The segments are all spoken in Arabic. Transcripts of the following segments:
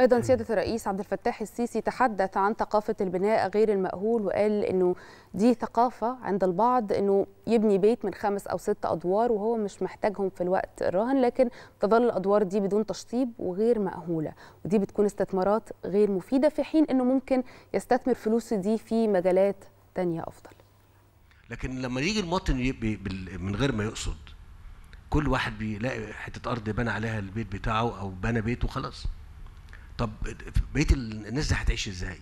ايضا سياده الرئيس عبد الفتاح السيسي تحدث عن ثقافه البناء غير المأهول وقال انه دي ثقافه عند البعض انه يبني بيت من خمس او ست ادوار وهو مش محتاجهم في الوقت الراهن لكن تظل الادوار دي بدون تشطيب وغير مأهوله ودي بتكون استثمارات غير مفيده في حين انه ممكن يستثمر فلوسه دي في مجالات تانية افضل لكن لما يجي المواطن من غير ما يقصد كل واحد بيلاقي حته ارض بنى عليها البيت بتاعه او بنى بيته خلاص طب بقيه الناس دي هتعيش ازاي؟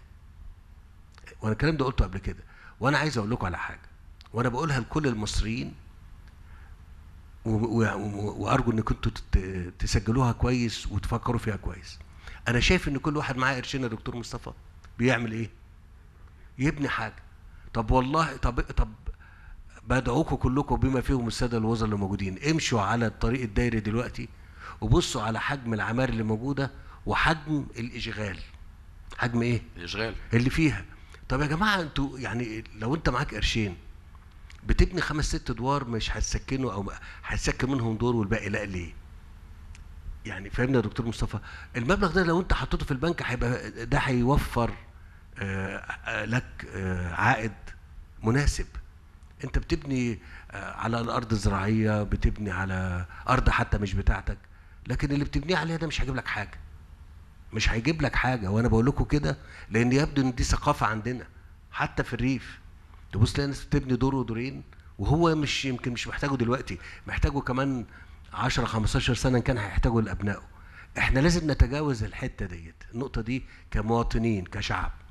وانا الكلام ده قلته قبل كده وانا عايز اقول لكم على حاجه وانا بقولها لكل المصريين وارجو انكم كنتوا تسجلوها كويس وتفكروا فيها كويس انا شايف ان كل واحد معاه قرشين يا دكتور مصطفى بيعمل ايه يبني حاجه طب والله طب طب بدعوكم كلكم بما فيهم الساده الوزراء اللي موجودين امشوا على الطريق الدايري دلوقتي وبصوا على حجم العمار اللي موجوده وحجم الاشغال حجم ايه الاشغال اللي فيها طب يا جماعه انتوا يعني لو انت معاك قرشين بتبني خمس ست ادوار مش هتسكنوا او هتسكن منهم دور والباقي لا ليه يعني فهمنا يا دكتور مصطفى المبلغ ده لو انت حطيته في البنك هيبقى ده هيوفر آه، آه، لك آه، عائد مناسب انت بتبني على الارض الزراعيه بتبني على ارض حتى مش بتاعتك لكن اللي بتبنيه عليها ده مش هيجيب لك حاجه مش هيجيب لك حاجه وانا بقول لكم كده لان يبدو ان دي ثقافه عندنا حتى في الريف تبص تلاقي ناس بتبني دور ودورين وهو مش يمكن مش محتاجه دلوقتي محتاجه كمان 10 15 سنه كان هيحتاجه لابنائه احنا لازم نتجاوز الحته ديت النقطه دي كمواطنين كشعب